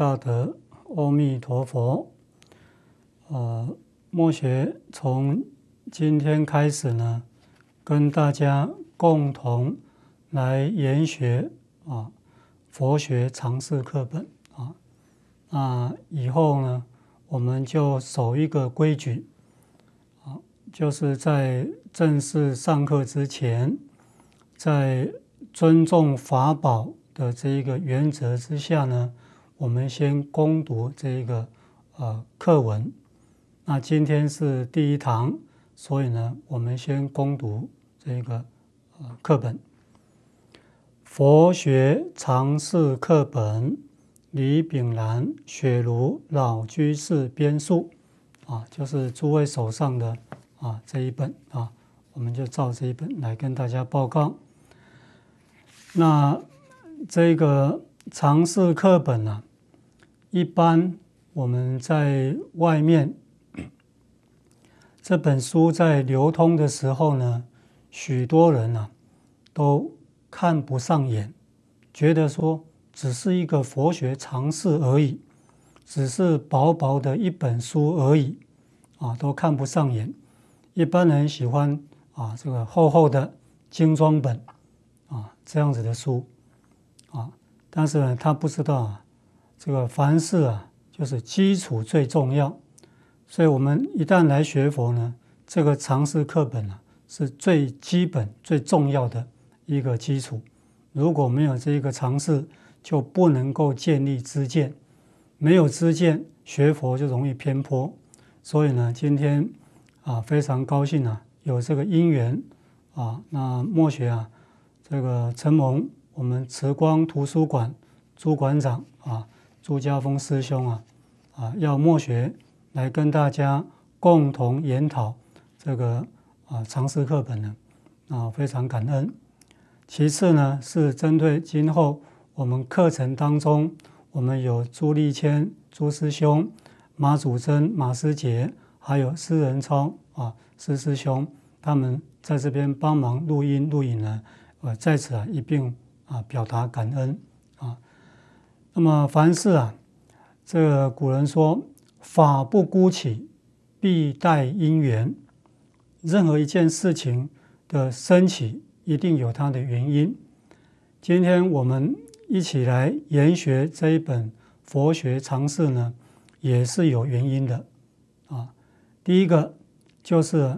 大德，阿弥陀佛。呃，莫学从今天开始呢，跟大家共同来研学啊佛学常识课本啊。那以后呢，我们就守一个规矩，啊，就是在正式上课之前，在尊重法宝的这一个原则之下呢。我们先攻读这一个呃课文，那今天是第一堂，所以呢，我们先攻读这个呃课本，《佛学常识课本》，李炳兰，雪庐老居士编述，啊，就是诸位手上的啊这一本啊，我们就照这一本来跟大家报告。那这个常识课本呢？一般我们在外面这本书在流通的时候呢，许多人啊都看不上眼，觉得说只是一个佛学常识而已，只是薄薄的一本书而已啊，都看不上眼。一般人喜欢啊这个厚厚的精装本啊这样子的书啊，但是呢，他不知道啊。这个凡事啊，就是基础最重要，所以我们一旦来学佛呢，这个常识课本啊是最基本最重要的一个基础。如果没有这个常识，就不能够建立知见，没有知见，学佛就容易偏颇。所以呢，今天啊，非常高兴啊，有这个因缘啊，那默学啊，这个承蒙我们慈光图书馆朱馆长啊。朱家峰师兄啊，啊，要默学来跟大家共同研讨这个啊常识课本呢，啊，非常感恩。其次呢，是针对今后我们课程当中，我们有朱立谦朱师兄、马祖真马师姐，还有施仁超啊施师兄他们在这边帮忙录音录影呢，我在此啊一并啊表达感恩。那么，凡事啊，这古人说法不孤起，必待因缘。任何一件事情的升起，一定有它的原因。今天我们一起来研学这一本佛学常识呢，也是有原因的啊。第一个就是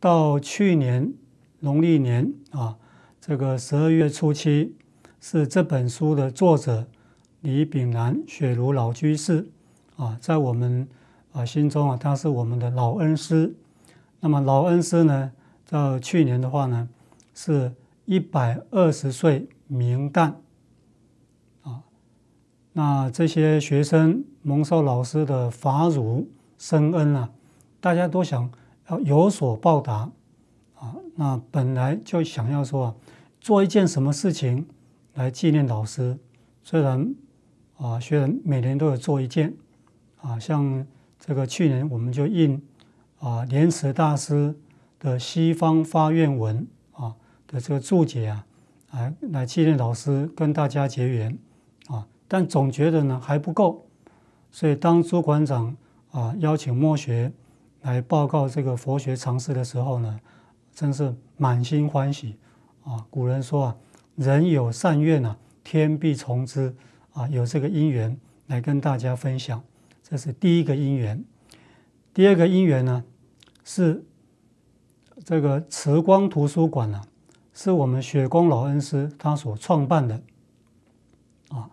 到去年农历年啊，这个十二月初七是这本书的作者。李炳南雪庐老居士啊，在我们啊心中啊，他是我们的老恩师。那么老恩师呢，到去年的话呢，是一百二十岁名旦啊。那这些学生蒙受老师的法乳深恩啊，大家都想要有所报答啊。那本来就想要说啊，做一件什么事情来纪念老师，虽然。啊，学人每年都有做一件啊，像这个去年我们就印啊莲池大师的《西方发愿文》啊的这个注解啊，来来纪念老师跟大家结缘啊。但总觉得呢还不够，所以当朱馆长啊邀请墨学来报告这个佛学常识的时候呢，真是满心欢喜啊！古人说啊，人有善愿啊，天必从之。啊，有这个因缘来跟大家分享，这是第一个因缘。第二个因缘呢，是这个慈光图书馆呢，是我们雪光老恩师他所创办的啊。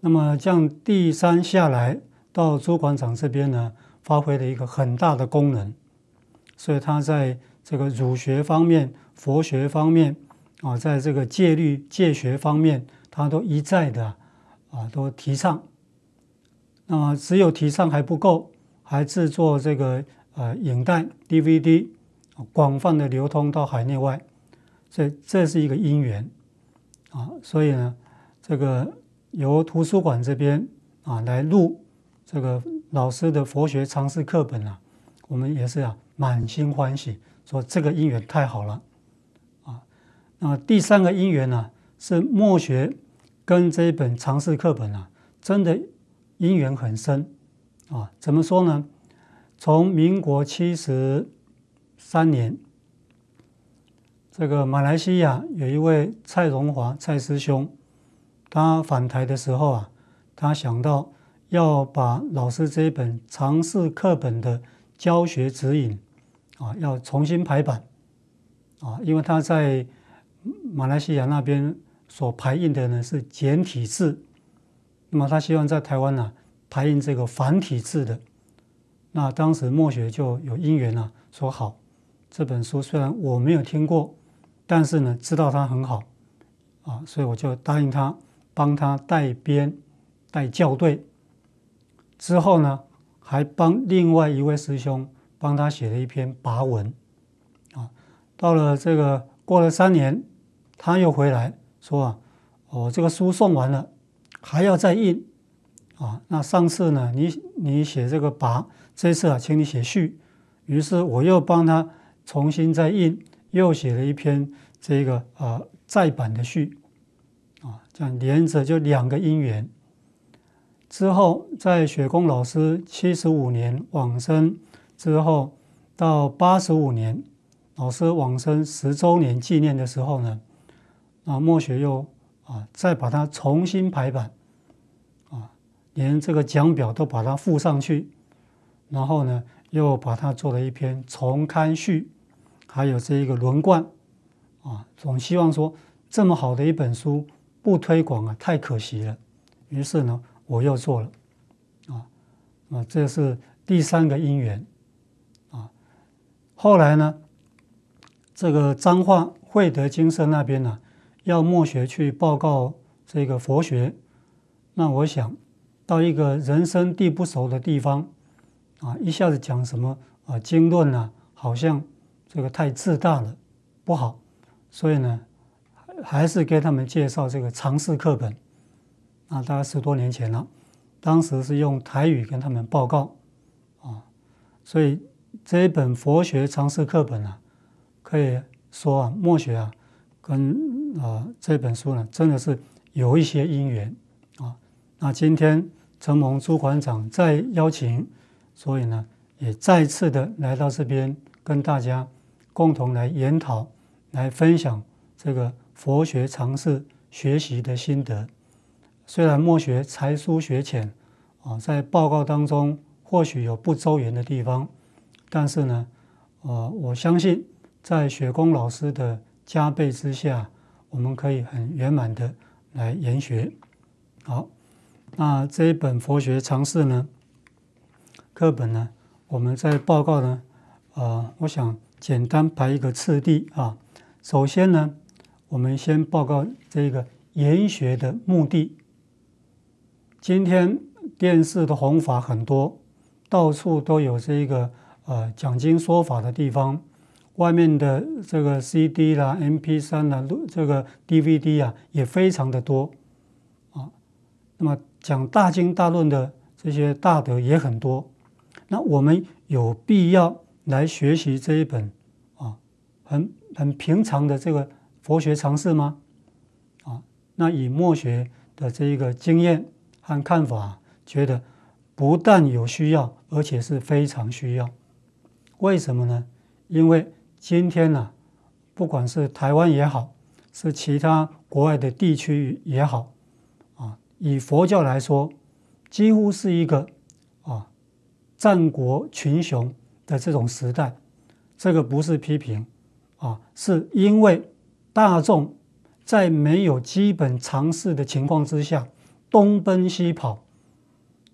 那么这样第三下来到朱馆长这边呢，发挥了一个很大的功能，所以他在这个儒学方面、佛学方面啊，在这个戒律戒学方面，他都一再的。啊，都提倡。那么，只有提倡还不够，还制作这个呃影带、DVD，广泛的流通到海内外。这这是一个因缘啊。所以呢，这个由图书馆这边啊来录这个老师的佛学常识课本啊，我们也是啊满心欢喜，说这个因缘太好了啊。那么第三个因缘呢，是墨学。跟这一本常识课本啊，真的因缘很深啊！怎么说呢？从民国七十三年，这个马来西亚有一位蔡荣华蔡师兄，他返台的时候啊，他想到要把老师这一本常识课本的教学指引啊，要重新排版啊，因为他在马来西亚那边。所排印的呢是简体字，那么他希望在台湾呢排印这个繁体字的。那当时墨学就有因缘了，说好这本书虽然我没有听过，但是呢知道它很好啊，所以我就答应他，帮他代编、代校对。之后呢，还帮另外一位师兄帮他写了一篇跋文啊。到了这个过了三年，他又回来。说啊，我这个书送完了，还要再印啊。那上次呢，你你写这个跋，这次啊，请你写序。于是我又帮他重新再印，又写了一篇这个呃再版的序啊。这样连着就两个姻缘。之后，在雪宫老师七十五年往生之后，到八十五年老师往生十周年纪念的时候呢。啊，墨学又啊，再把它重新排版，啊，连这个奖表都把它附上去，然后呢，又把它做了一篇重刊序，还有这一个轮冠，啊，总希望说这么好的一本书不推广啊，太可惜了。于是呢，我又做了，啊，啊，这是第三个因缘，啊，后来呢，这个彰化惠德精社那边呢。要墨学去报告这个佛学，那我想到一个人生地不熟的地方，啊，一下子讲什么啊经论呢，好像这个太自大了，不好，所以呢，还是给他们介绍这个常识课本。啊，大概十多年前了，当时是用台语跟他们报告，啊，所以这一本佛学常识课本啊，可以说啊，墨学啊。跟啊这本书呢，真的是有一些因缘啊。那今天承蒙朱馆长再邀请，所以呢也再次的来到这边，跟大家共同来研讨、来分享这个佛学尝试学习的心得。虽然墨学才疏学浅啊，在报告当中或许有不周圆的地方，但是呢，呃，我相信在雪宫老师的。加倍之下，我们可以很圆满的来研学。好，那这一本佛学常识呢，课本呢，我们在报告呢，呃，我想简单排一个次第啊。首先呢，我们先报告这个研学的目的。今天电视的弘法很多，到处都有这个呃讲经说法的地方。外面的这个 CD 啦、MP3 啦、这个 DVD 啊，也非常的多啊。那么讲大经大论的这些大德也很多，那我们有必要来学习这一本啊很很平常的这个佛学常识吗？啊，那以墨学的这一个经验和看法，觉得不但有需要，而且是非常需要。为什么呢？因为。今天呢，不管是台湾也好，是其他国外的地区也好，啊，以佛教来说，几乎是一个啊战国群雄的这种时代。这个不是批评啊，是因为大众在没有基本常识的情况之下东奔西跑，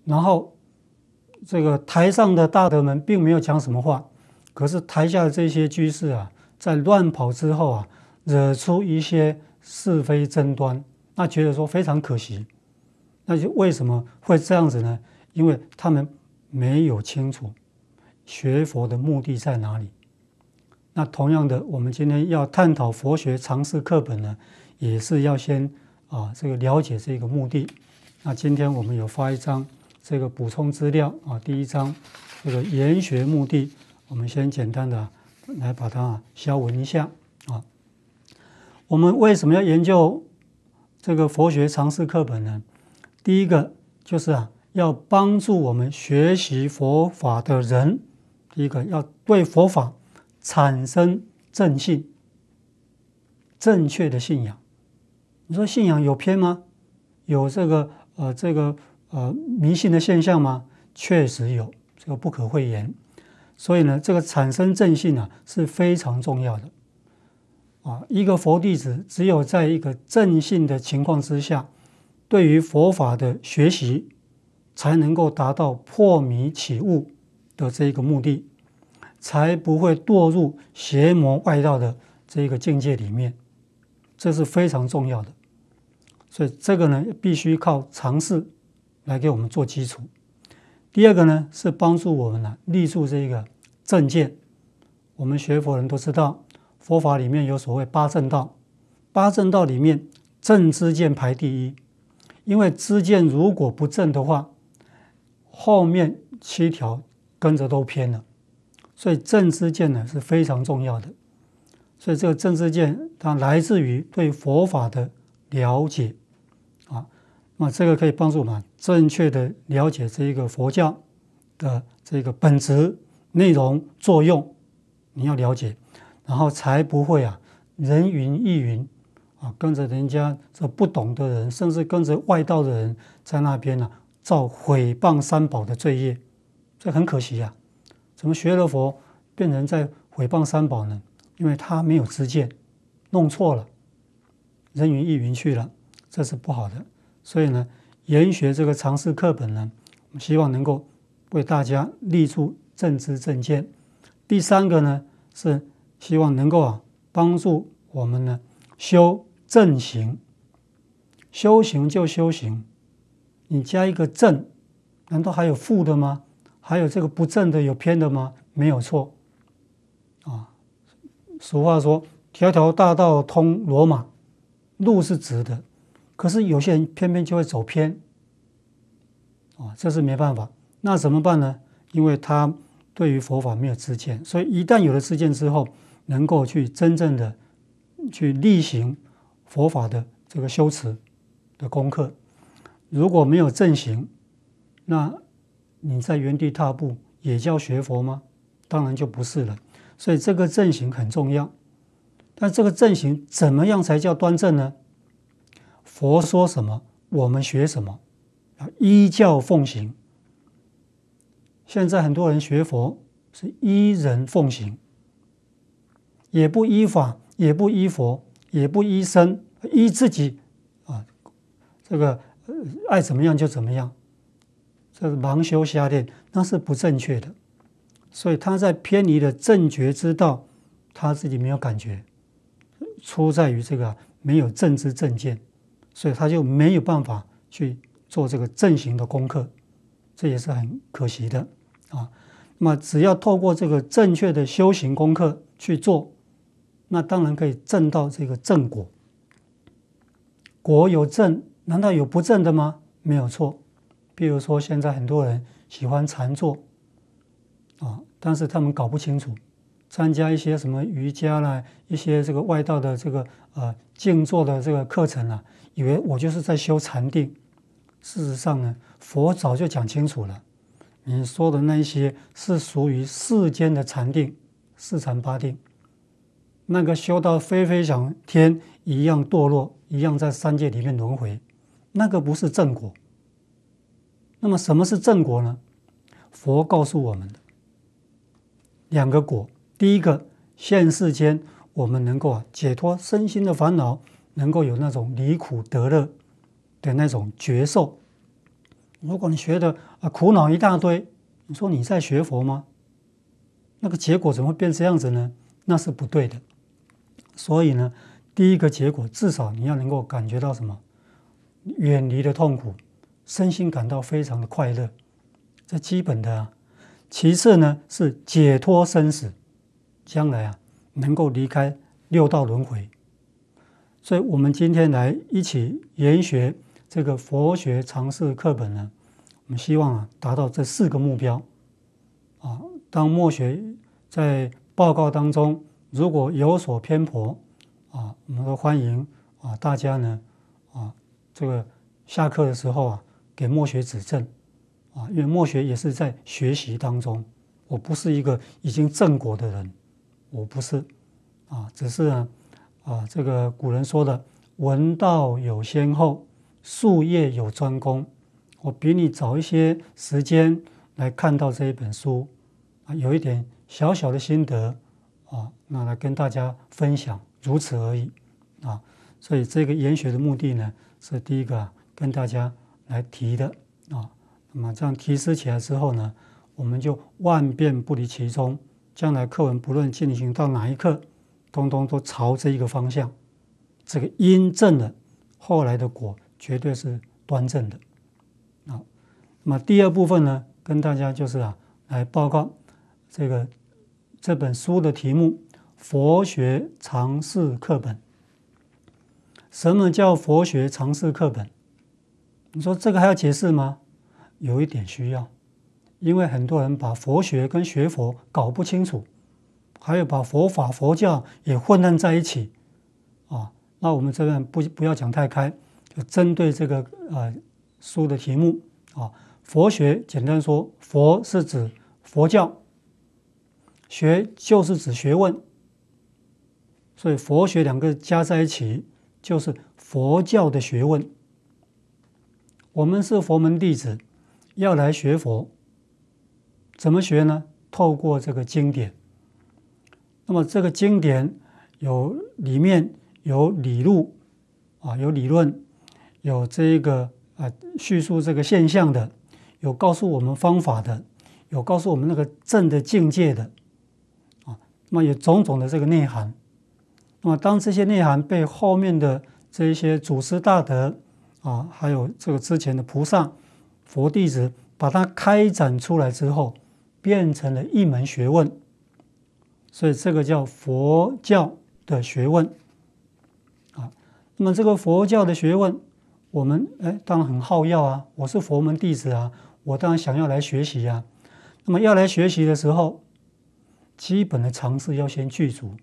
然后这个台上的大德们并没有讲什么话。可是台下的这些居士啊，在乱跑之后啊，惹出一些是非争端，那觉得说非常可惜。那就为什么会这样子呢？因为他们没有清楚学佛的目的在哪里。那同样的，我们今天要探讨佛学常识课本呢，也是要先啊这个了解这个目的。那今天我们有发一张这个补充资料啊，第一章这个研学目的。我们先简单的来把它消文一下啊。我们为什么要研究这个佛学常识课本呢？第一个就是啊，要帮助我们学习佛法的人，第一个要对佛法产生正信、正确的信仰。你说信仰有偏吗？有这个呃这个呃迷信的现象吗？确实有，这个不可讳言。所以呢，这个产生正性啊是非常重要的啊。一个佛弟子只有在一个正性的情况之下，对于佛法的学习才能够达到破迷起悟的这一个目的，才不会堕入邪魔外道的这个境界里面，这是非常重要的。所以这个呢，必须靠尝试来给我们做基础。第二个呢，是帮助我们呢立住这个。正见，我们学佛人都知道，佛法里面有所谓八正道，八正道里面正知见排第一，因为知见如果不正的话，后面七条跟着都偏了，所以正知见呢是非常重要的，所以这个正知见它来自于对佛法的了解，啊，那这个可以帮助我们正确的了解这一个佛教的这个本质。内容作用，你要了解，然后才不会啊人云亦云啊，跟着人家这不懂的人，甚至跟着外道的人在那边呢造毁谤三宝的罪业，这很可惜呀！怎么学了佛变成在毁谤三宝呢？因为他没有知见，弄错了，人云亦云去了，这是不好的。所以呢，研学这个常识课本呢，我们希望能够为大家立住。正知正见，第三个呢是希望能够啊帮助我们呢修正行，修行就修行，你加一个正，难道还有负的吗？还有这个不正的有偏的吗？没有错，啊，俗话说条条大道通罗马，路是直的，可是有些人偏偏就会走偏，啊，这是没办法，那怎么办呢？因为他对于佛法没有知见，所以一旦有了知见之后，能够去真正的去例行佛法的这个修持的功课。如果没有正行，那你在原地踏步也叫学佛吗？当然就不是了。所以这个正行很重要。但这个正行怎么样才叫端正呢？佛说什么，我们学什么，要依教奉行。现在很多人学佛是依人奉行，也不依法，也不依佛，也不依身，依自己啊，这个爱怎么样就怎么样，这是盲修瞎练，那是不正确的。所以他在偏离了正觉之道，他自己没有感觉，出在于这个没有正知正见，所以他就没有办法去做这个正行的功课，这也是很可惜的。啊，那么只要透过这个正确的修行功课去做，那当然可以证到这个正果。果有正，难道有不正的吗？没有错。比如说现在很多人喜欢禅坐，啊，但是他们搞不清楚，参加一些什么瑜伽啦、一些这个外道的这个呃静坐的这个课程啊，以为我就是在修禅定。事实上呢，佛早就讲清楚了。你说的那些是属于世间的禅定，四禅八定，那个修到飞飞上天一样堕落，一样在三界里面轮回，那个不是正果。那么什么是正果呢？佛告诉我们的两个果，第一个现世间我们能够啊解脱身心的烦恼，能够有那种离苦得乐的那种觉受。如果你学的啊苦恼一大堆，你说你在学佛吗？那个结果怎么会变这样子呢？那是不对的。所以呢，第一个结果至少你要能够感觉到什么，远离的痛苦，身心感到非常的快乐，这基本的啊。其次呢是解脱生死，将来啊能够离开六道轮回。所以我们今天来一起研学。这个佛学常识课本呢，我们希望啊达到这四个目标啊。当墨学在报告当中如果有所偏颇啊，我们都欢迎啊大家呢啊这个下课的时候啊给墨学指正啊，因为墨学也是在学习当中，我不是一个已经正果的人，我不是啊，只是啊这个古人说的闻道有先后。术业有专攻，我比你早一些时间来看到这一本书，啊，有一点小小的心得，啊，那来跟大家分享，如此而已，啊，所以这个研学的目的呢，是第一个跟大家来提的，啊，那么这样提示起来之后呢，我们就万变不离其宗，将来课文不论进行到哪一课，通通都朝这一个方向，这个因正的后来的果。绝对是端正的，啊，那么第二部分呢，跟大家就是啊，来报告这个这本书的题目《佛学常识课本》。什么叫佛学常识课本？你说这个还要解释吗？有一点需要，因为很多人把佛学跟学佛搞不清楚，还有把佛法、佛教也混乱在一起啊。那我们这边不不要讲太开。就针对这个呃书的题目啊，佛学简单说，佛是指佛教，学就是指学问，所以佛学两个加在一起就是佛教的学问。我们是佛门弟子，要来学佛，怎么学呢？透过这个经典。那么这个经典有里面有理论啊，有理论。有这个啊叙述这个现象的，有告诉我们方法的，有告诉我们那个正的境界的啊，那么有种种的这个内涵。那么当这些内涵被后面的这一些祖师大德啊，还有这个之前的菩萨佛弟子把它开展出来之后，变成了一门学问。所以这个叫佛教的学问啊。那么这个佛教的学问。我们哎，当然很好药啊。我是佛门弟子啊，我当然想要来学习啊。那么要来学习的时候，基本的常识要先具足。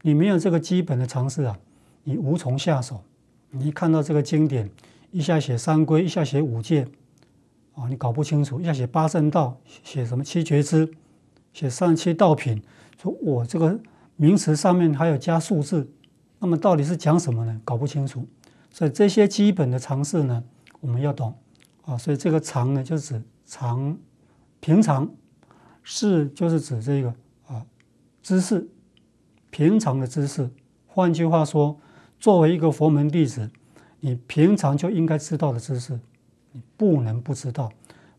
你没有这个基本的常识啊，你无从下手。你看到这个经典，一下写三规，一下写五戒，啊，你搞不清楚；一下写八圣道，写什么七觉之，写上七道品，说我这个名词上面还有加数字，那么到底是讲什么呢？搞不清楚。所以这些基本的常识呢，我们要懂啊。所以这个“常”呢，就指常、平常；“是就是指这个啊知识、平常的知识。换句话说，作为一个佛门弟子，你平常就应该知道的知识，你不能不知道。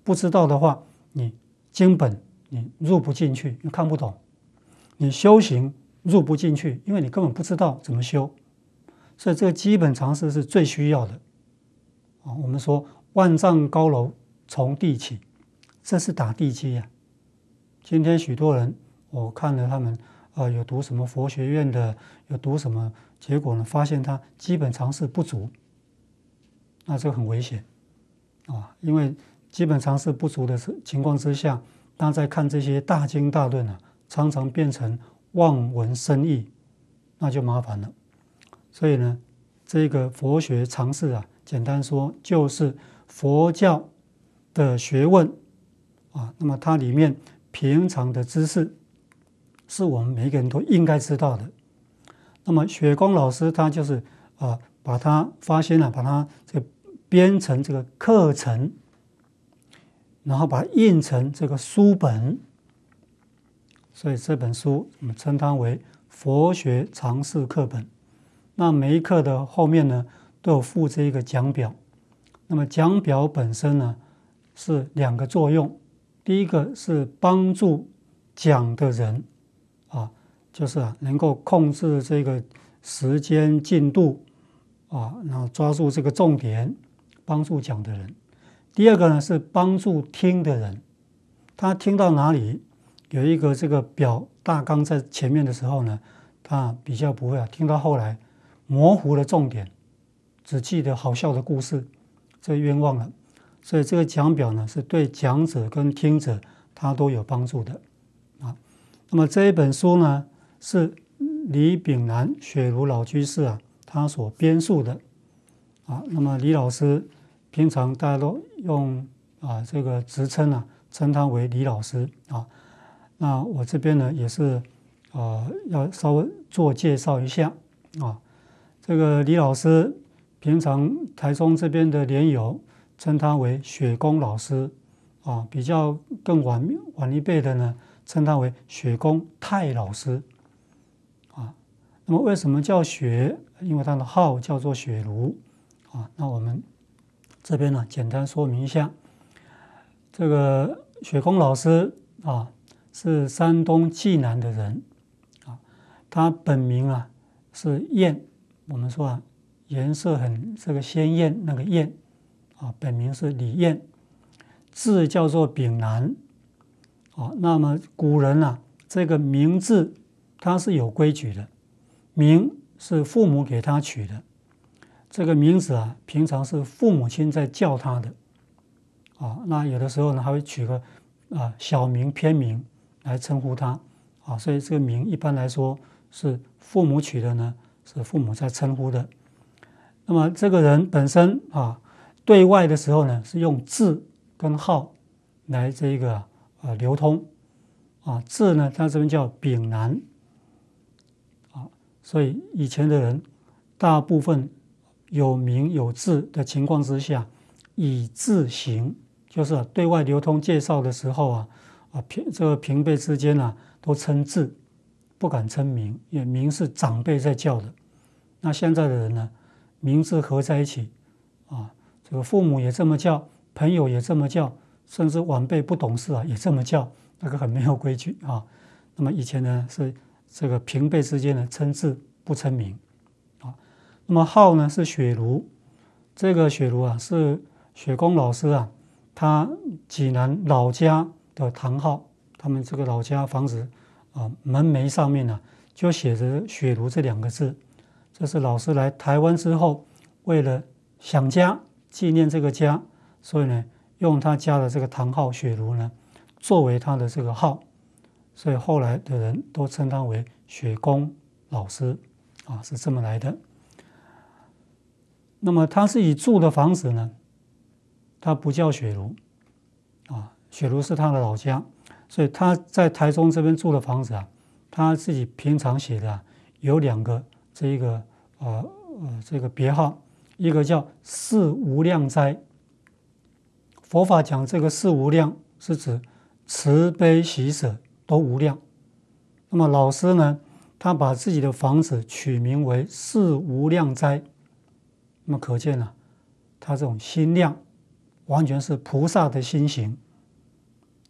不知道的话，你经本你入不进去，你看不懂；你修行入不进去，因为你根本不知道怎么修。所以这个基本常识是最需要的啊！我们说“万丈高楼从地起”，这是打地基啊。今天许多人，我看了他们啊，有读什么佛学院的，有读什么，结果呢，发现他基本常识不足，那这个很危险啊！因为基本常识不足的情况之下，他在看这些大经大论啊，常常变成望文生义，那就麻烦了。所以呢，这个佛学常识啊，简单说就是佛教的学问啊。那么它里面平常的知识，是我们每个人都应该知道的。那么雪光老师他就是啊，把它发现了，把它这编成这个课程，然后把它印成这个书本。所以这本书我们称它为《佛学常识课本》。那每一课的后面呢，都有附这一个讲表。那么讲表本身呢，是两个作用。第一个是帮助讲的人啊，就是能够控制这个时间进度啊，然后抓住这个重点，帮助讲的人。第二个呢是帮助听的人，他听到哪里有一个这个表大纲在前面的时候呢，他比较不会啊，听到后来。模糊了重点，只记得好笑的故事，这冤枉了。所以这个讲表呢，是对讲者跟听者他都有帮助的啊。那么这一本书呢，是李炳南雪庐老居士啊，他所编述的啊。那么李老师平常大家都用啊这个职称啊，称他为李老师啊。那我这边呢，也是啊，要稍微做介绍一下啊。这个李老师平常台中这边的莲友称他为雪公老师啊，比较更晚晚一辈的呢，称他为雪公太老师啊。那么为什么叫雪？因为他的号叫做雪庐啊。那我们这边呢，简单说明一下，这个雪公老师啊，是山东济南的人啊，他本名啊是燕。我们说啊，颜色很这个鲜艳，那个艳，啊，本名是李艳，字叫做丙南，啊，那么古人啊，这个名字他是有规矩的，名是父母给他取的，这个名字啊，平常是父母亲在叫他的，啊，那有的时候呢，还会取个啊小名、偏名来称呼他，啊，所以这个名一般来说是父母取的呢。是父母在称呼的，那么这个人本身啊，对外的时候呢，是用字跟号来这个呃流通，啊字呢，他这边叫丙南，啊，所以以前的人大部分有名有字的情况之下，以字行，就是对外流通介绍的时候啊，啊平这个平辈之间呢，都称字，不敢称名，因为名是长辈在叫的。那现在的人呢，名字合在一起，啊，这个父母也这么叫，朋友也这么叫，甚至晚辈不懂事啊也这么叫，那个很没有规矩啊。那么以前呢是这个平辈之间呢称字不称名，啊，那么号呢是雪茹，这个雪茹啊是雪公老师啊，他济南老家的堂号，他们这个老家房子啊门楣上面呢就写着雪茹这两个字。这是老师来台湾之后，为了想家、纪念这个家，所以呢，用他家的这个堂号“雪庐”呢，作为他的这个号，所以后来的人都称他为“雪公”老师啊，是这么来的。那么他是以住的房子呢，他不叫雪庐啊，雪庐是他的老家，所以他在台中这边住的房子啊，他自己平常写的有两个，这一个。啊啊！这个别号，一个叫“四无量灾”。佛法讲这个“四无量”，是指慈悲喜舍都无量。那么老师呢，他把自己的房子取名为“四无量灾”。那么可见呢，他这种心量完全是菩萨的心行。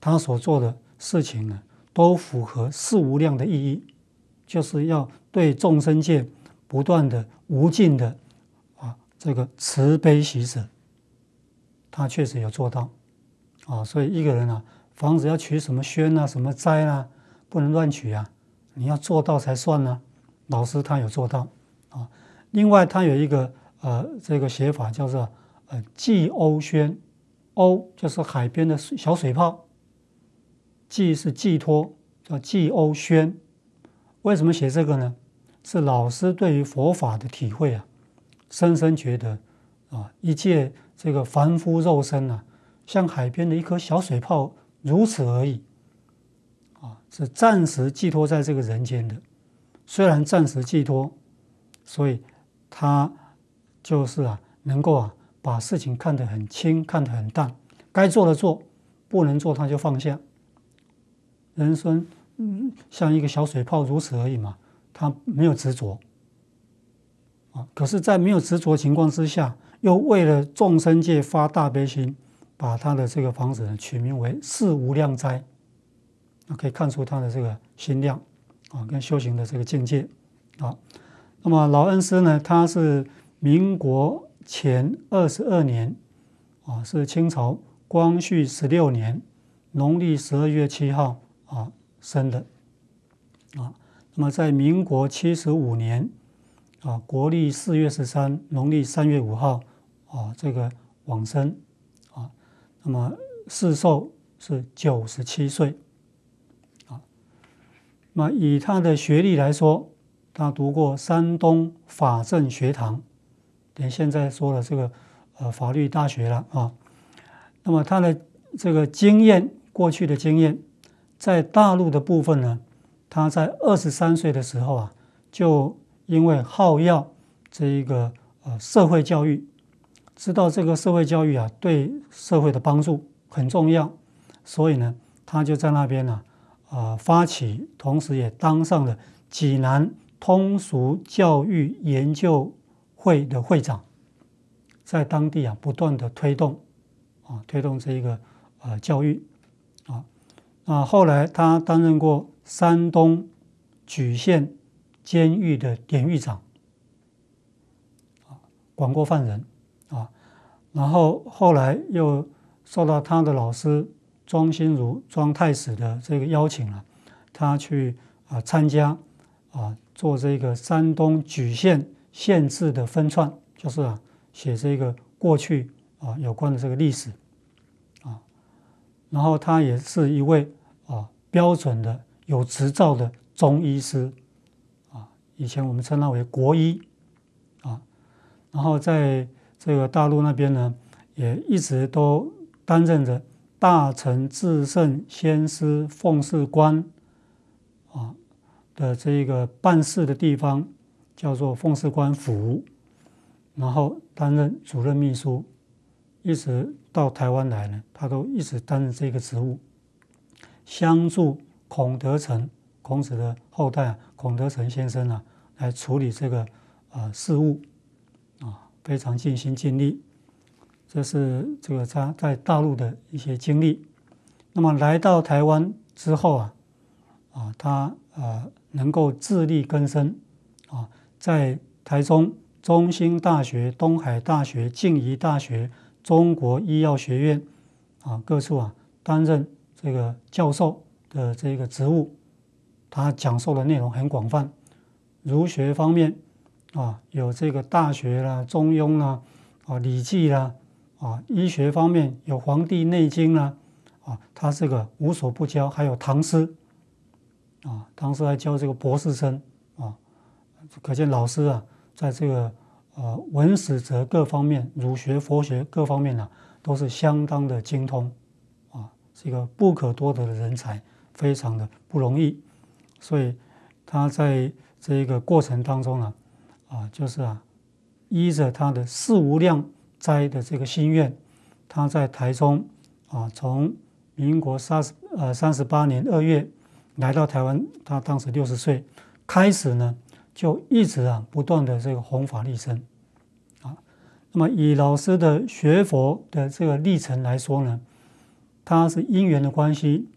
他所做的事情呢，都符合“四无量”的意义，就是要对众生界。不断的无尽的啊，这个慈悲喜舍，他确实有做到啊，所以一个人啊，房子要取什么轩呐，什么斋呐，不能乱取啊，你要做到才算呐。老师他有做到啊，另外他有一个呃，这个写法叫做呃祭欧轩，欧就是海边的小水泡，寄是寄托，叫祭欧轩，为什么写这个呢？是老师对于佛法的体会啊，深深觉得啊，一切这个凡夫肉身啊，像海边的一颗小水泡，如此而已，啊，是暂时寄托在这个人间的，虽然暂时寄托，所以他就是啊，能够啊，把事情看得很轻，看得很淡，该做的做，不能做他就放下，人生嗯，像一个小水泡，如此而已嘛。他没有执着，啊！可是，在没有执着情况之下，又为了众生界发大悲心，把他的这个房子呢取名为“四无量斋”，可以看出他的这个心量啊，跟修行的这个境界啊。那么老恩师呢，他是民国前二十二年啊，是清朝光绪十六年农历十二月七号啊生的啊。那么，在民国七十五年啊，国历四月十三，农历三月五号啊，这个往生啊，那么世寿是九十七岁啊。那以他的学历来说，他读过山东法政学堂，连现在说的这个呃法律大学了啊。那么他的这个经验，过去的经验，在大陆的部分呢？他在二十三岁的时候啊，就因为好要这一个呃社会教育，知道这个社会教育啊对社会的帮助很重要，所以呢，他就在那边呢啊发起，同时也当上了济南通俗教育研究会的会长，在当地啊不断的推动啊推动这一个呃教育啊啊后来他担任过。山东莒县监狱的典狱长啊，管过犯人啊，然后后来又受到他的老师庄心如庄太史的这个邀请了，他去啊参加啊做这个山东莒县县志的分纂，就是啊写这个过去啊有关的这个历史啊，然后他也是一位啊标准的。有执照的中医师，啊，以前我们称他为国医，啊，然后在这个大陆那边呢，也一直都担任着大臣、至圣先师奉事官，啊的这个办事的地方叫做奉事官府，然后担任主任秘书，一直到台湾来呢，他都一直担任这个职务，相助。孔德成，孔子的后代，孔德成先生啊，来处理这个呃事务，啊，非常尽心尽力。这是这个他在大陆的一些经历。那么来到台湾之后啊，啊，他呃能够自力更生啊，在台中、中兴大学、东海大学、静宜大学、中国医药学院啊各处啊担任这个教授。的这个职务，他讲授的内容很广泛，儒学方面啊有这个大学啦、中庸啦、啊礼记啦，啊医学方面有黄帝内经啦，啊他这个无所不教，还有唐诗，啊唐诗还教这个博士生啊，可见老师啊在这个呃文史哲各方面、儒学、佛学各方面呢都是相当的精通，啊是一个不可多得的人才。非常的不容易，所以他在这个过程当中呢，啊，就是啊，依着他的四无量灾的这个心愿，他在台中啊，从民国三十呃三十八年二月来到台湾，他当时六十岁，开始呢就一直啊不断的这个弘法利生，啊，那么以老师的学佛的这个历程来说呢，他是因缘的关系。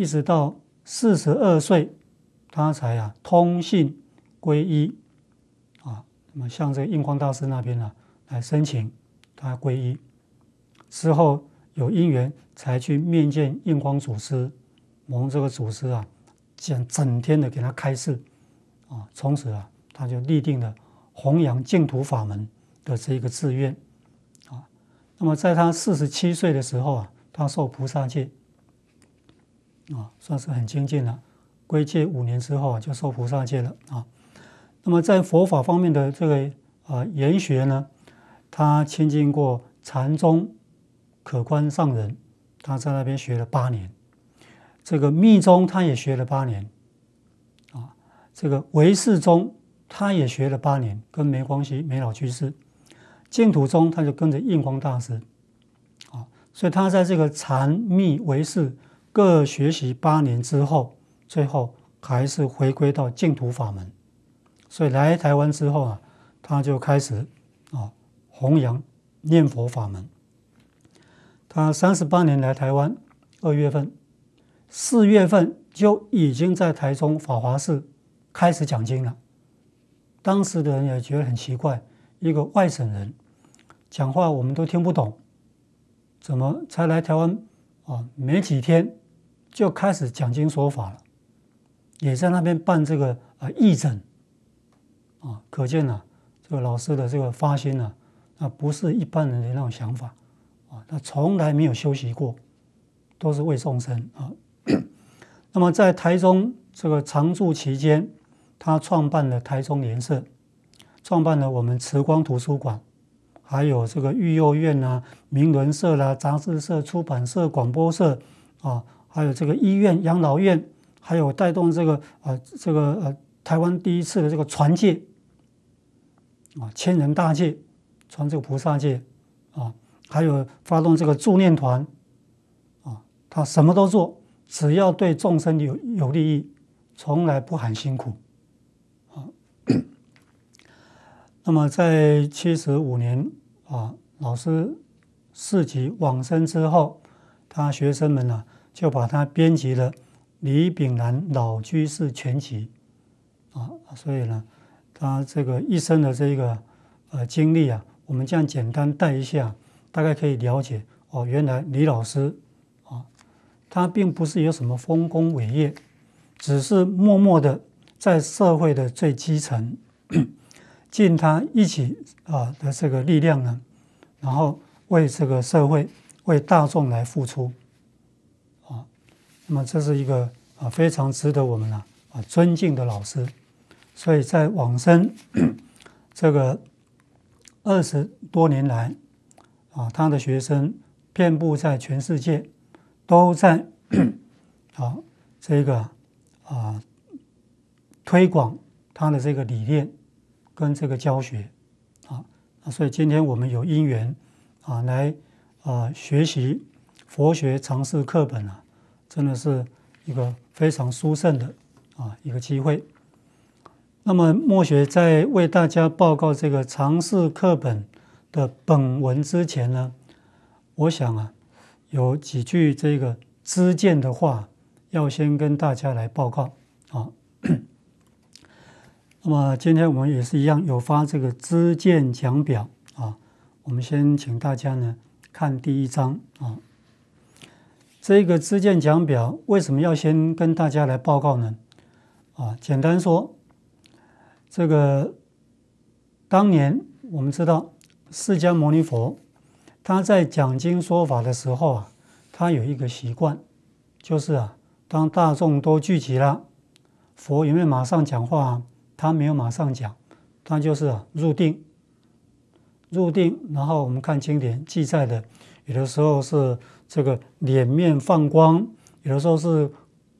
一直到四十二岁，他才啊，通信皈依，啊，那么向这个印光大师那边呢，来申请他皈依，之后有因缘才去面见印光祖师，蒙这个祖师啊，讲整天的给他开示，啊，从此啊，他就立定了弘扬净土法门的这一个志愿，啊，那么在他四十七岁的时候啊，他受菩萨戒。啊，算是很精进了。归戒五年之后啊，就受菩萨戒了啊。那么在佛法方面的这个啊研学呢，他亲近过禅宗可观上人，他在那边学了八年。这个密宗他也学了八年，啊，这个唯识宗他也学了八年，跟没关系。梅老居士净土宗他就跟着印光大师，啊，所以他在这个禅、密、唯识。各学习八年之后，最后还是回归到净土法门。所以来台湾之后啊，他就开始啊弘扬念佛法门。他三十八年来台湾，二月份、四月份就已经在台中法华寺开始讲经了。当时的人也觉得很奇怪，一个外省人讲话我们都听不懂，怎么才来台湾啊？没几天。就开始讲经说法了，也在那边办这个啊义诊，啊，可见呢这个老师的这个发心呢，啊不是一般人的那种想法，啊，他从来没有休息过，都是为众生啊。那么在台中这个常住期间，他创办了台中联社，创办了我们慈光图书馆，还有这个育幼院啊、名伦社啦、杂志社、出版社、广播社啊。还有这个医院、养老院，还有带动这个呃这个呃台湾第一次的这个传戒，啊千人大戒，传这个菩萨戒，啊还有发动这个助念团，啊他什么都做，只要对众生有有利益，从来不喊辛苦，啊。那么在七十五年啊老师四级往生之后，他学生们呢？就把他编辑了《李炳南老居士全集》啊，所以呢，他这个一生的这个呃经历啊，我们这样简单带一下，大概可以了解哦。原来李老师啊，他并不是有什么丰功伟业，只是默默的在社会的最基层尽他一起啊的这个力量呢，然后为这个社会、为大众来付出。那么，这是一个啊非常值得我们呢啊尊敬的老师，所以在往生 这个二十多年来啊，他的学生遍布在全世界，都在 啊这个啊推广他的这个理念跟这个教学啊，所以今天我们有因缘啊来啊学习佛学常识课本啊。真的是一个非常殊胜的啊一个机会。那么莫学在为大家报告这个常识课本的本文之前呢，我想啊有几句这个知见的话要先跟大家来报告啊。那么今天我们也是一样有发这个知见讲表啊，我们先请大家呢看第一章啊。这个资建讲表为什么要先跟大家来报告呢？啊，简单说，这个当年我们知道释迦牟尼佛他在讲经说法的时候啊，他有一个习惯，就是啊，当大众都聚集了，佛有没有马上讲话？他没有马上讲，他就是啊入定。入定，然后我们看经典记载的，有的时候是。这个脸面放光，有的时候是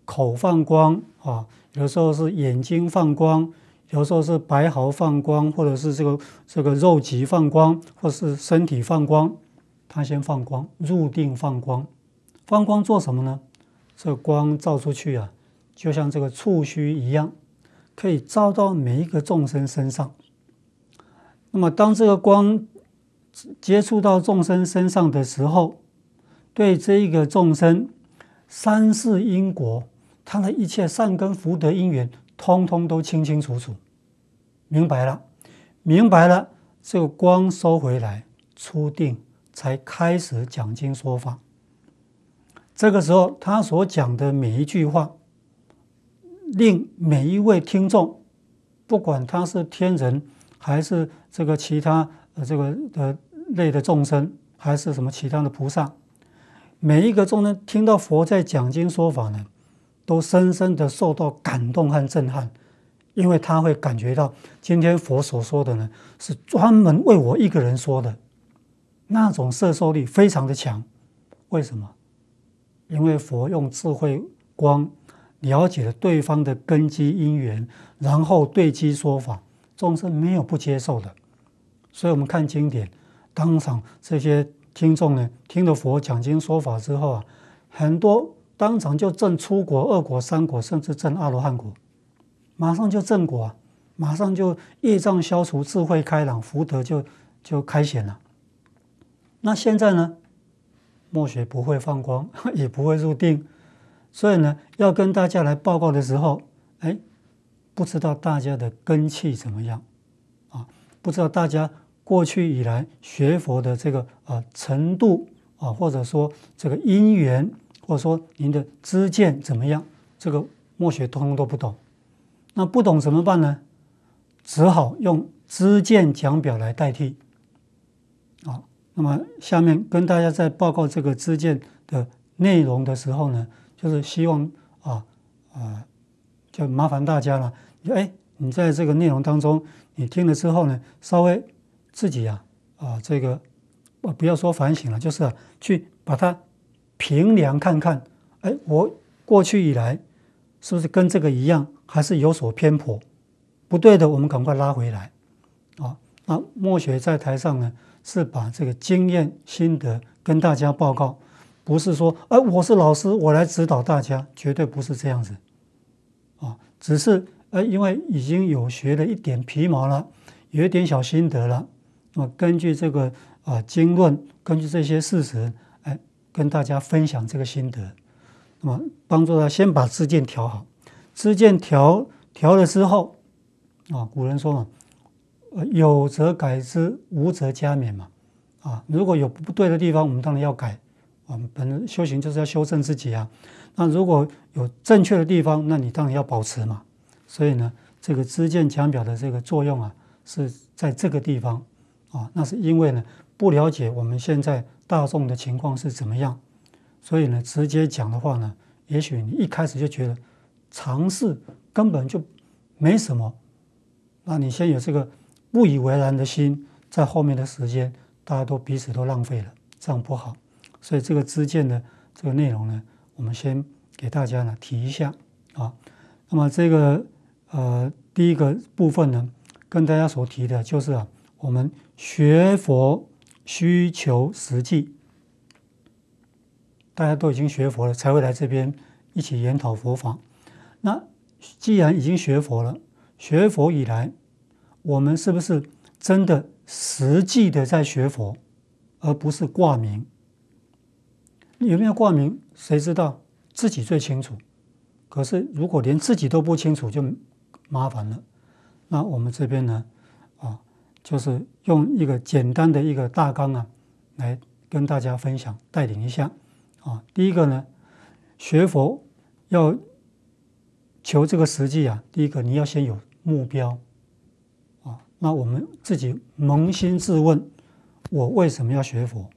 口放光啊，有的时候是眼睛放光，有的时候是白毫放光，或者是这个这个肉髻放光，或是身体放光，他先放光，入定放光，放光做什么呢？这光照出去啊，就像这个触须一样，可以照到每一个众生身上。那么当这个光接触到众生身上的时候，对这一个众生，三世因果，他的一切善根福德因缘，通通都清清楚楚，明白了，明白了，这个光收回来，初定才开始讲经说法。这个时候，他所讲的每一句话，令每一位听众，不管他是天人，还是这个其他呃这个的类的众生，还是什么其他的菩萨。每一个众呢，听到佛在讲经说法呢，都深深的受到感动和震撼，因为他会感觉到今天佛所说的呢是专门为我一个人说的，那种摄受力非常的强。为什么？因为佛用智慧光了解了对方的根基因缘，然后对机说法，众生没有不接受的。所以我们看经典，当场这些。听众呢，听了佛讲经说法之后啊，很多当场就证出国二国、三国，甚至证阿罗汉国，马上就证果啊，马上就业障消除，智慧开朗，福德就就开显了。那现在呢，墨水不会放光，也不会入定，所以呢，要跟大家来报告的时候，哎，不知道大家的根气怎么样啊？不知道大家。过去以来学佛的这个啊程度啊，或者说这个因缘，或者说您的知见怎么样，这个墨学通通都不懂。那不懂怎么办呢？只好用知见讲表来代替啊。那么下面跟大家在报告这个知见的内容的时候呢，就是希望啊呃，就麻烦大家了。哎，你在这个内容当中，你听了之后呢，稍微。自己呀，啊，这个啊，不要说反省了，就是去把它平量看看。哎，我过去以来，是不是跟这个一样，还是有所偏颇？不对的，我们赶快拉回来。啊，那墨雪在台上呢，是把这个经验心得跟大家报告，不是说哎，我是老师，我来指导大家，绝对不是这样子。啊，只是哎，因为已经有学了一点皮毛了，有一点小心得了。根据这个啊经论，根据这些事实，哎，跟大家分享这个心得，那么帮助他先把支箭调好，支箭调调了之后，啊，古人说嘛，呃，有则改之，无则加勉嘛，啊，如果有不对的地方，我们当然要改，我们本来修行就是要修正自己啊，那如果有正确的地方，那你当然要保持嘛，所以呢，这个支箭讲表的这个作用啊，是在这个地方。啊，那是因为呢不了解我们现在大众的情况是怎么样，所以呢直接讲的话呢，也许你一开始就觉得尝试根本就没什么，那你先有这个不以为然的心，在后面的时间大家都彼此都浪费了，这样不好。所以这个支见的这个内容呢，我们先给大家呢提一下啊。那么这个呃第一个部分呢，跟大家所提的就是啊我们。学佛需求实际，大家都已经学佛了，才会来这边一起研讨佛法。那既然已经学佛了，学佛以来，我们是不是真的实际的在学佛，而不是挂名？有没有挂名，谁知道？自己最清楚。可是如果连自己都不清楚，就麻烦了。那我们这边呢？就是用一个简单的一个大纲啊，来跟大家分享带领一下啊。第一个呢，学佛要求这个实际啊。第一个，你要先有目标啊。那我们自己扪心自问，我为什么要学佛？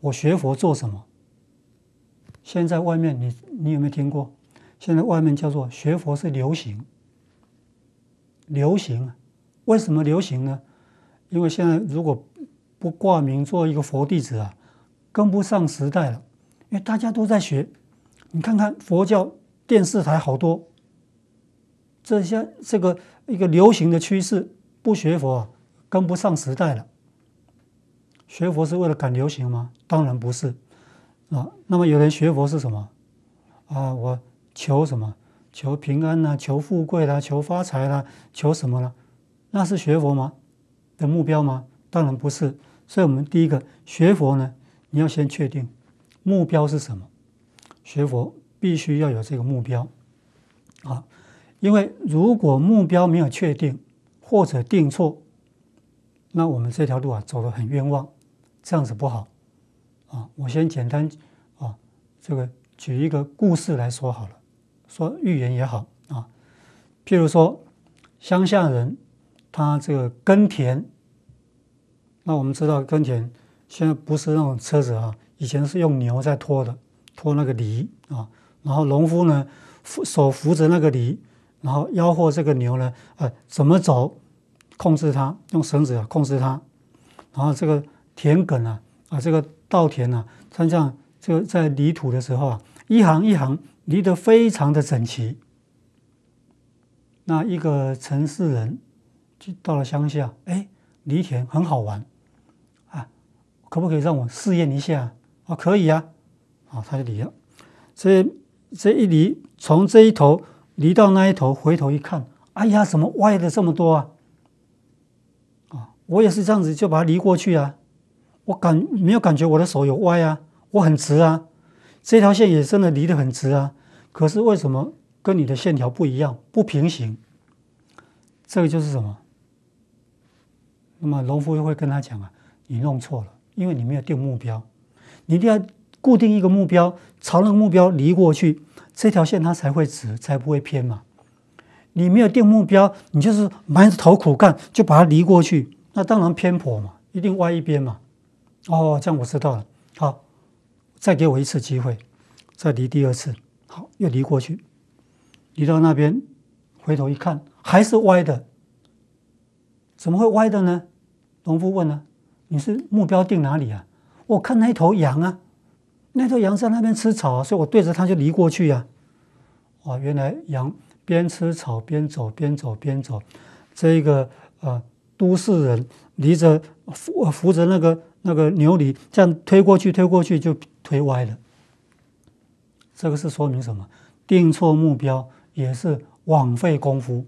我学佛做什么？现在外面你你有没有听过？现在外面叫做学佛是流行，流行，为什么流行呢？因为现在如果不挂名做一个佛弟子啊，跟不上时代了。因为大家都在学，你看看佛教电视台好多，这些这个一个流行的趋势，不学佛啊，跟不上时代了。学佛是为了赶流行吗？当然不是啊。那么有人学佛是什么？啊，我求什么？求平安啊，求富贵啦，求发财啦，求什么了？那是学佛吗？的目标吗？当然不是。所以，我们第一个学佛呢，你要先确定目标是什么。学佛必须要有这个目标啊，因为如果目标没有确定或者定错，那我们这条路啊走得很冤枉，这样子不好啊。我先简单啊，这个举一个故事来说好了，说寓言也好啊，譬如说乡下人。他这个耕田，那我们知道耕田现在不是那种车子啊，以前是用牛在拖的，拖那个犁啊，然后农夫呢扶手扶着那个犁，然后吆喝这个牛呢，呃，怎么走，控制它，用绳子啊控制它，然后这个田埂啊，啊，这个稻田呢，它像这个在犁土的时候啊，一行一行犁得非常的整齐，那一个城市人。就到了乡下，哎，犁田很好玩，啊，可不可以让我试验一下？啊，可以啊，啊，他就犁了。所以这一犁，从这一头犁到那一头，回头一看，哎呀，怎么歪的这么多啊？啊，我也是这样子就把它犁过去啊，我感没有感觉我的手有歪啊，我很直啊，这条线也真的犁得很直啊，可是为什么跟你的线条不一样，不平行？这个就是什么？那么农夫就会跟他讲啊，你弄错了，因为你没有定目标，你一定要固定一个目标，朝那个目标离过去，这条线它才会直，才不会偏嘛。你没有定目标，你就是埋着头苦干，就把它离过去，那当然偏颇嘛，一定歪一边嘛。哦，这样我知道了。好，再给我一次机会，再离第二次。好，又离过去，离到那边，回头一看还是歪的，怎么会歪的呢？农夫问了，你是目标定哪里啊？我看那头羊啊，那头羊在那边吃草啊，所以我对着它就离过去啊。哇，原来羊边吃草边走，边走边走，这个呃都市人离着扶扶着那个那个牛犁，这样推过去推过去就推歪了。这个是说明什么？定错目标也是枉费功夫。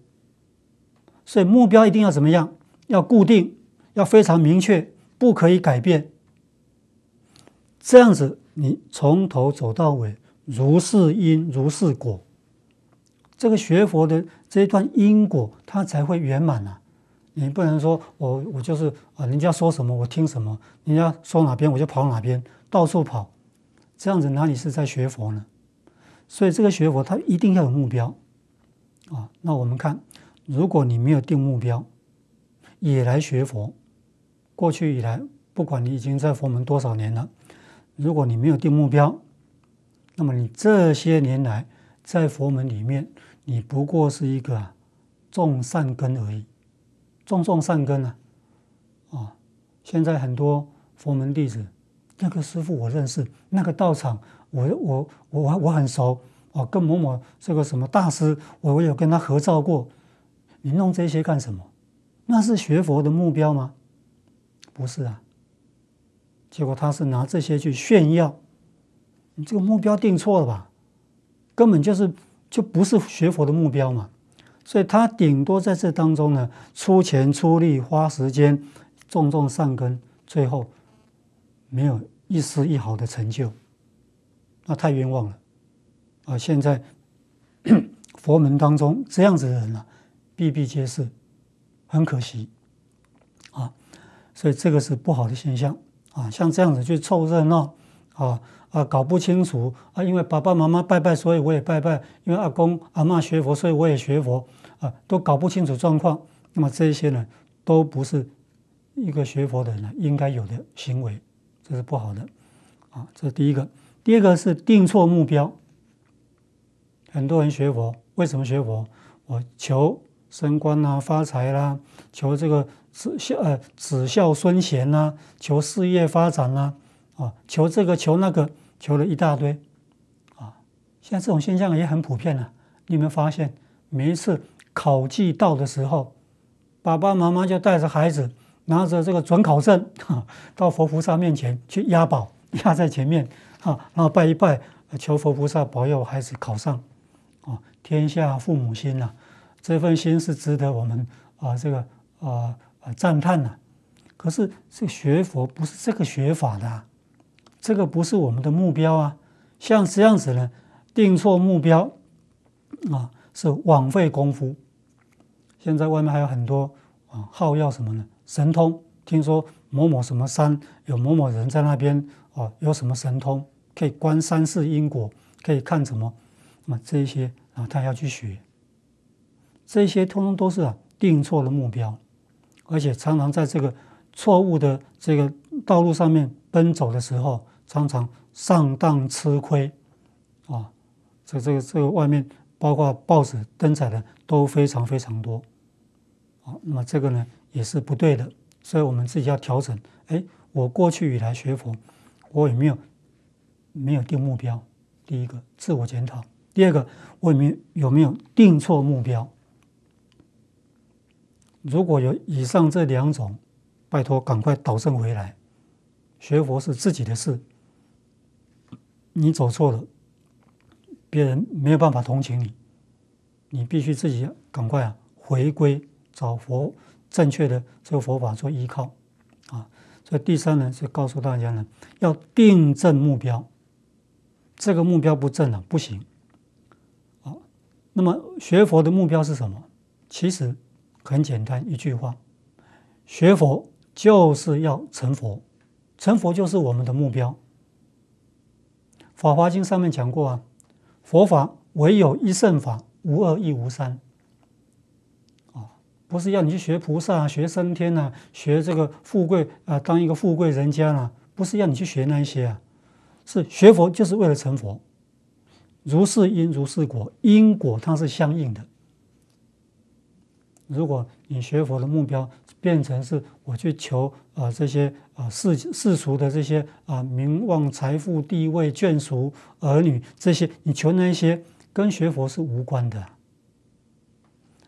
所以目标一定要怎么样？要固定。要非常明确，不可以改变。这样子，你从头走到尾，如是因如是果，这个学佛的这一段因果，它才会圆满啊！你不能说我我就是啊，人家说什么我听什么，人家说哪边我就跑哪边，到处跑，这样子哪里是在学佛呢？所以，这个学佛他一定要有目标啊。那我们看，如果你没有定目标，也来学佛。过去以来，不管你已经在佛门多少年了，如果你没有定目标，那么你这些年来在佛门里面，你不过是一个种善根而已，种种善根啊！啊，现在很多佛门弟子，那个师傅我认识，那个道场我我我我很熟，我跟某某这个什么大师，我我有跟他合照过。你弄这些干什么？那是学佛的目标吗？不是啊，结果他是拿这些去炫耀，你这个目标定错了吧？根本就是就不是学佛的目标嘛，所以他顶多在这当中呢，出钱出力花时间，种种善根，最后没有一丝一毫的成就，那太冤枉了啊！现在 佛门当中这样子的人啊，比比皆是，很可惜。所以这个是不好的现象啊！像这样子去凑热闹，啊啊，搞不清楚啊！因为爸爸妈妈拜拜，所以我也拜拜；因为阿公阿妈学佛，所以我也学佛，啊，都搞不清楚状况。那么这些呢，都不是一个学佛的人应该有的行为，这是不好的，啊，这是第一个。第二个是定错目标。很多人学佛，为什么学佛？我求升官啦，发财啦，求这个。子孝呃，子孝孙贤呐，求事业发展呐，啊，求这个求那个，求了一大堆，啊，像这种现象也很普遍了。你们发现，每一次考季到的时候，爸爸妈妈就带着孩子拿着这个准考证，啊，到佛菩萨面前去押宝，压在前面啊，然后拜一拜，求佛菩萨保佑孩子考上，啊，天下父母心呐，这份心是值得我们啊，这个啊。啊，赞叹呢？可是这学佛不是这个学法的，这个不是我们的目标啊。像这样子呢，定错目标啊，是枉费功夫。现在外面还有很多啊，号要什么呢？神通？听说某某什么山有某某人在那边啊，有什么神通？可以观三世因果？可以看什么？那么这些，啊，他要去学，这些通通都是定错了目标。而且常常在这个错误的这个道路上面奔走的时候，常常上当吃亏啊！这这个这个外面包括报纸登载的都非常非常多。啊，那么这个呢也是不对的，所以我们自己要调整。哎，我过去以来学佛，我有没有没有定目标？第一个自我检讨，第二个我有没有有没有定错目标？如果有以上这两种，拜托赶快倒正回来。学佛是自己的事，你走错了，别人没有办法同情你。你必须自己赶快啊，回归找佛，正确的这个佛法做依靠，啊。所以第三呢，是告诉大家呢，要定正目标。这个目标不正了，不行。啊，那么学佛的目标是什么？其实。很简单，一句话，学佛就是要成佛，成佛就是我们的目标。法华经上面讲过啊，佛法唯有一圣法，无二亦无三。啊，不是要你去学菩萨啊，学升天呐，学这个富贵啊，当一个富贵人家啊，不是要你去学那一些啊，是学佛就是为了成佛。如是因，如是果，因果它是相应的。如果你学佛的目标变成是我去求啊这些啊世世俗的这些啊名望、财富、地位、眷属、儿女这些，你求那一些跟学佛是无关的，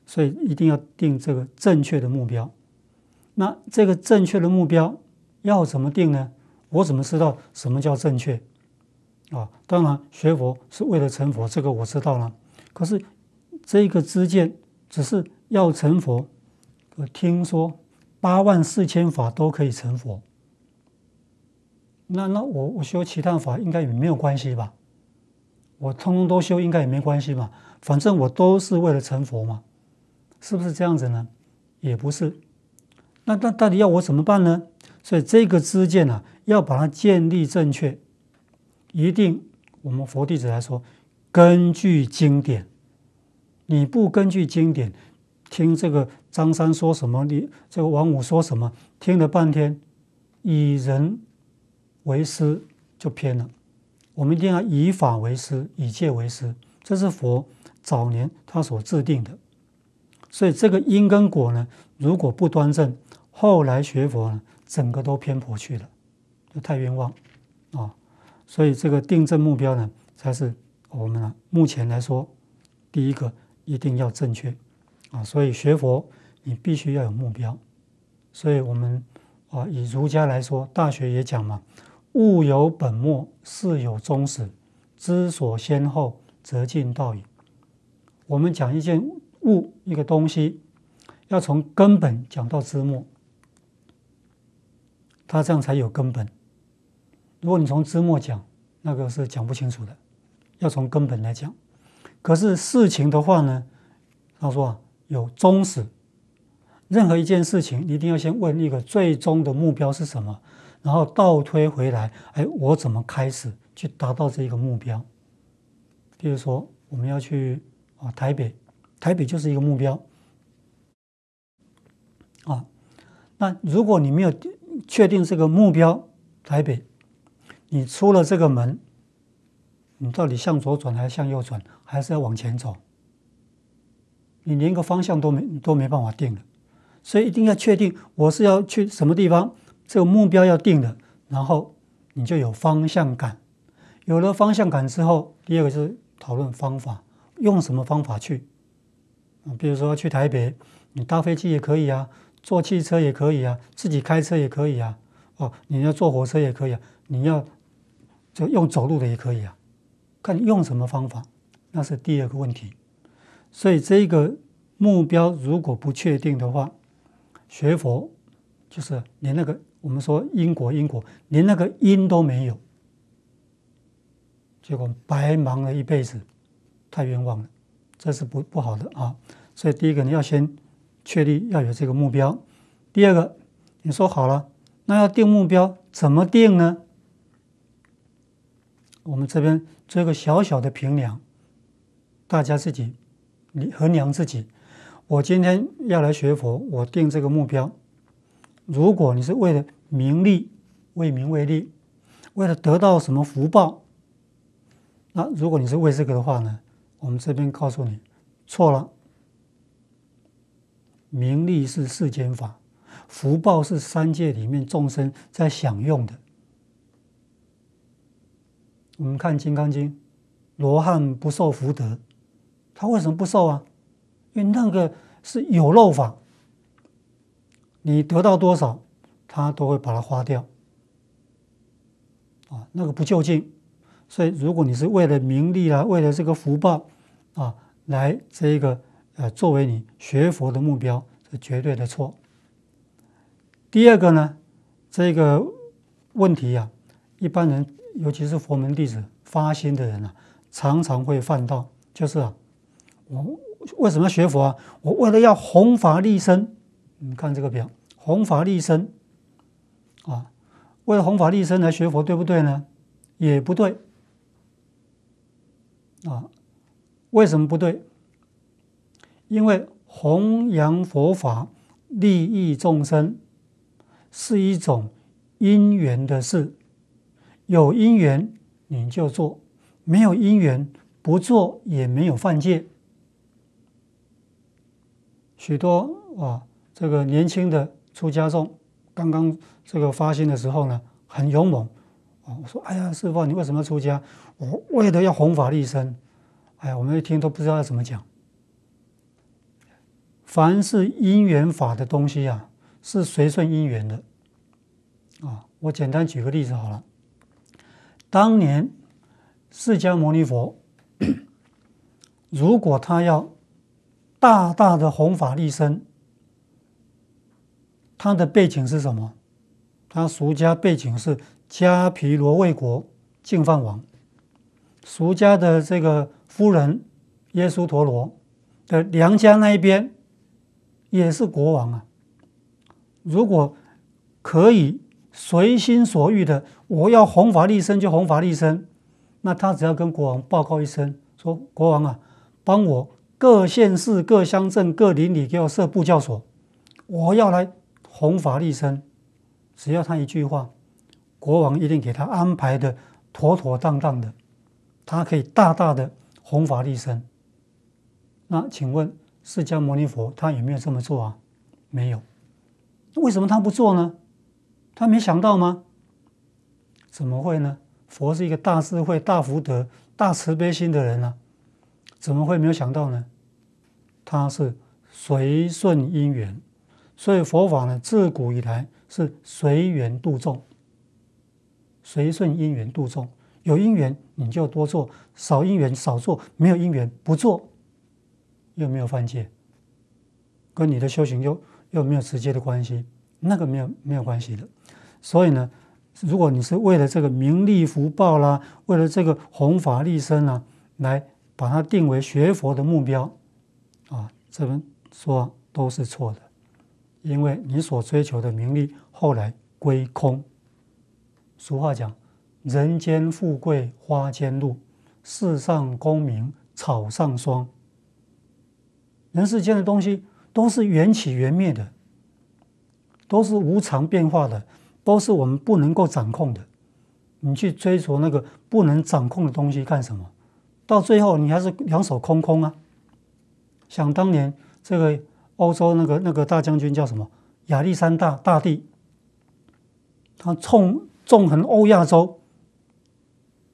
所以一定要定这个正确的目标。那这个正确的目标要怎么定呢？我怎么知道什么叫正确啊？当然，学佛是为了成佛，这个我知道了。可是这个知见只是。要成佛，我听说八万四千法都可以成佛。那那我我修其他法应该也没有关系吧？我通通都修应该也没关系吧？反正我都是为了成佛嘛，是不是这样子呢？也不是。那那到底要我怎么办呢？所以这个知见啊，要把它建立正确。一定，我们佛弟子来说，根据经典，你不根据经典。听这个张三说什么，你这个王五说什么，听了半天，以人为师就偏了。我们一定要以法为师，以戒为师，这是佛早年他所制定的。所以这个因跟果呢，如果不端正，后来学佛呢，整个都偏颇去了，就太冤枉啊！所以这个定正目标呢，才是我们目前来说第一个一定要正确。啊，所以学佛你必须要有目标。所以，我们啊，以儒家来说，《大学》也讲嘛，“物有本末，事有终始，知所先后，则近道矣。”我们讲一件物、一个东西，要从根本讲到知末，它这样才有根本。如果你从知末讲，那个是讲不清楚的，要从根本来讲。可是事情的话呢，他说啊。有宗旨，任何一件事情，一定要先问一个最终的目标是什么，然后倒推回来。哎，我怎么开始去达到这一个目标？比如说，我们要去啊台北，台北就是一个目标啊。那如果你没有确定这个目标台北，你出了这个门，你到底向左转还是向右转，还是要往前走？你连个方向都没都没办法定了，所以一定要确定我是要去什么地方，这个目标要定了，然后你就有方向感。有了方向感之后，第二个就是讨论方法，用什么方法去？比如说去台北，你搭飞机也可以啊，坐汽车也可以啊，自己开车也可以啊，哦，你要坐火车也可以，啊，你要就用走路的也可以啊，看你用什么方法，那是第二个问题。所以这个目标如果不确定的话，学佛就是连那个我们说因果因果连那个因都没有，结果白忙了一辈子，太冤枉了，这是不不好的啊。所以第一个你要先确定要有这个目标，第二个你说好了，那要定目标怎么定呢？我们这边做一个小小的评量，大家自己。你衡量自己，我今天要来学佛，我定这个目标。如果你是为了名利，为名为利，为了得到什么福报，那如果你是为这个的话呢，我们这边告诉你错了。名利是世间法，福报是三界里面众生在享用的。我们看《金刚经》，罗汉不受福德。他为什么不受啊？因为那个是有漏法，你得到多少，他都会把它花掉，啊，那个不究竟。所以，如果你是为了名利啊，为了这个福报啊，来这个呃作为你学佛的目标，是绝对的错。第二个呢，这个问题呀，一般人，尤其是佛门弟子发心的人啊，常常会犯到，就是啊。我为什么要学佛啊？我为了要弘法利生，你看这个表，弘法利生，啊，为了弘法利生来学佛，对不对呢？也不对，啊，为什么不对？因为弘扬佛法利益众生是一种因缘的事，有因缘你就做，没有因缘不做，也没有犯戒。许多啊，这个年轻的出家众，刚刚这个发心的时候呢，很勇猛啊。我说：“哎呀，师傅，你为什么出家？我为了要弘法利生。”哎呀，我们一听都不知道要怎么讲。凡是因缘法的东西啊，是随顺因缘的啊。我简单举个例子好了。当年释迦牟尼佛，如果他要。大大的弘法利生，他的背景是什么？他俗家背景是迦毗罗卫国净饭王，俗家的这个夫人耶稣陀罗的娘家那一边也是国王啊。如果可以随心所欲的，我要弘法利生就弘法利生，那他只要跟国王报告一声，说国王啊，帮我。各县市、各乡镇、各邻里给我设布教所，我要来弘法利生，只要他一句话，国王一定给他安排的妥妥当当的，他可以大大的弘法利生。那请问释迦牟尼佛他有没有这么做啊？没有，为什么他不做呢？他没想到吗？怎么会呢？佛是一个大智慧、大福德、大慈悲心的人啊。怎么会没有想到呢？他是随顺因缘，所以佛法呢，自古以来是随缘度众，随顺因缘度众。有因缘你就多做，少因缘少做，没有因缘不做，又没有犯戒，跟你的修行又又没有直接的关系，那个没有没有关系的。所以呢，如果你是为了这个名利福报啦，为了这个弘法利身啊，来。把它定为学佛的目标，啊，这边说都是错的，因为你所追求的名利，后来归空。俗话讲，人间富贵花间露，世上功名草上霜。人世间的东西都是缘起缘灭的，都是无常变化的，都是我们不能够掌控的。你去追求那个不能掌控的东西干什么？到最后，你还是两手空空啊！想当年，这个欧洲那个那个大将军叫什么？亚历山大大帝，他纵纵横欧亚洲，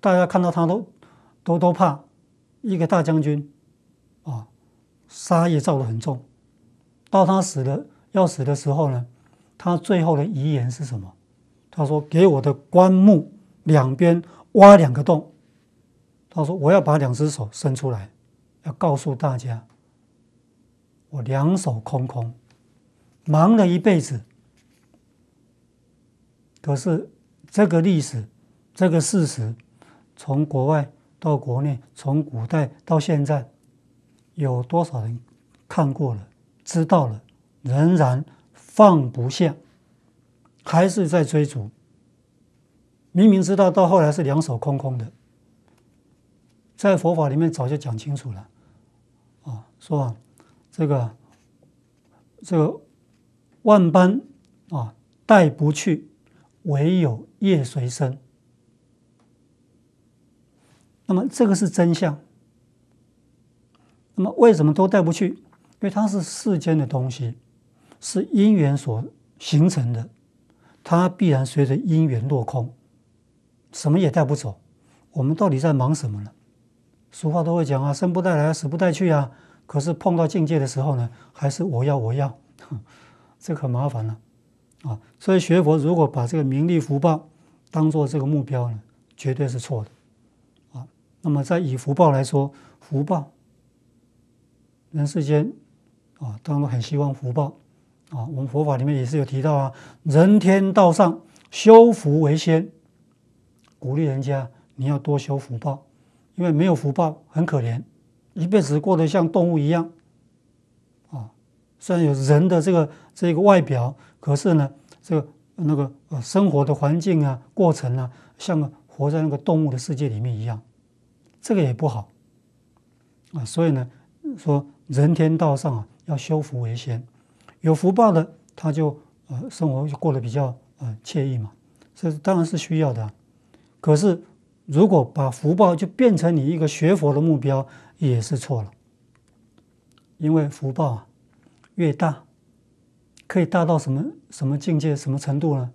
大家看到他都都都怕一个大将军啊，杀也造得很重。到他死的要死的时候呢，他最后的遗言是什么？他说：“给我的棺木两边挖两个洞。”他说：“我要把两只手伸出来，要告诉大家，我两手空空，忙了一辈子。可是这个历史，这个事实，从国外到国内，从古代到现在，有多少人看过了、知道了，仍然放不下，还是在追逐。明明知道到后来是两手空空的。”在佛法里面早就讲清楚了，啊，说这个这个万般啊带不去，唯有业随身。那么这个是真相。那么为什么都带不去？因为它是世间的东西，是因缘所形成的，它必然随着因缘落空，什么也带不走。我们到底在忙什么呢？俗话都会讲啊，生不带来，死不带去啊。可是碰到境界的时候呢，还是我要我要，这可麻烦了啊。所以学佛如果把这个名利福报当做这个目标呢，绝对是错的啊。那么在以福报来说，福报人世间啊，当然很希望福报啊。我们佛法里面也是有提到啊，人天道上修福为先，鼓励人家你要多修福报。因为没有福报，很可怜，一辈子过得像动物一样，啊，虽然有人的这个这个外表，可是呢，这个那个生活的环境啊，过程啊，像个活在那个动物的世界里面一样，这个也不好，啊，所以呢，说人天道上啊，要修福为先，有福报的，他就呃生活就过得比较呃惬意嘛，这当然是需要的，可是。如果把福报就变成你一个学佛的目标，也是错了。因为福报啊，越大，可以大到什么什么境界、什么程度呢？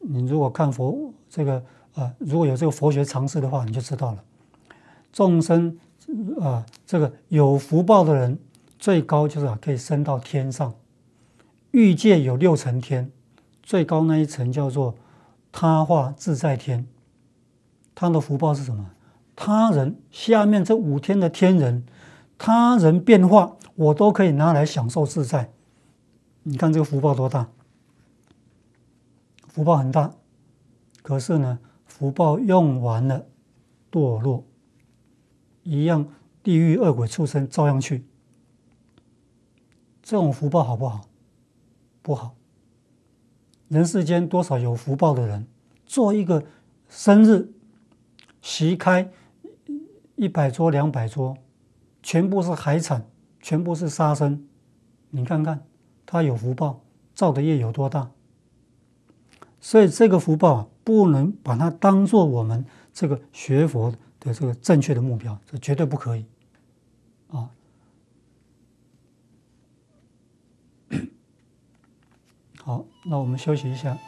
你如果看佛这个啊，如果有这个佛学常识的话，你就知道了。众生啊，这个有福报的人，最高就是啊，可以升到天上。欲界有六层天，最高那一层叫做他化自在天。他的福报是什么？他人下面这五天的天人，他人变化，我都可以拿来享受自在。你看这个福报多大？福报很大，可是呢，福报用完了，堕落，一样地狱恶鬼出生，照样去。这种福报好不好？不好。人世间多少有福报的人，做一个生日。席开一百桌、两百桌，全部是海产，全部是杀生。你看看，他有福报，造的业有多大？所以这个福报啊，不能把它当做我们这个学佛的这个正确的目标，这绝对不可以。啊，好，那我们休息一下。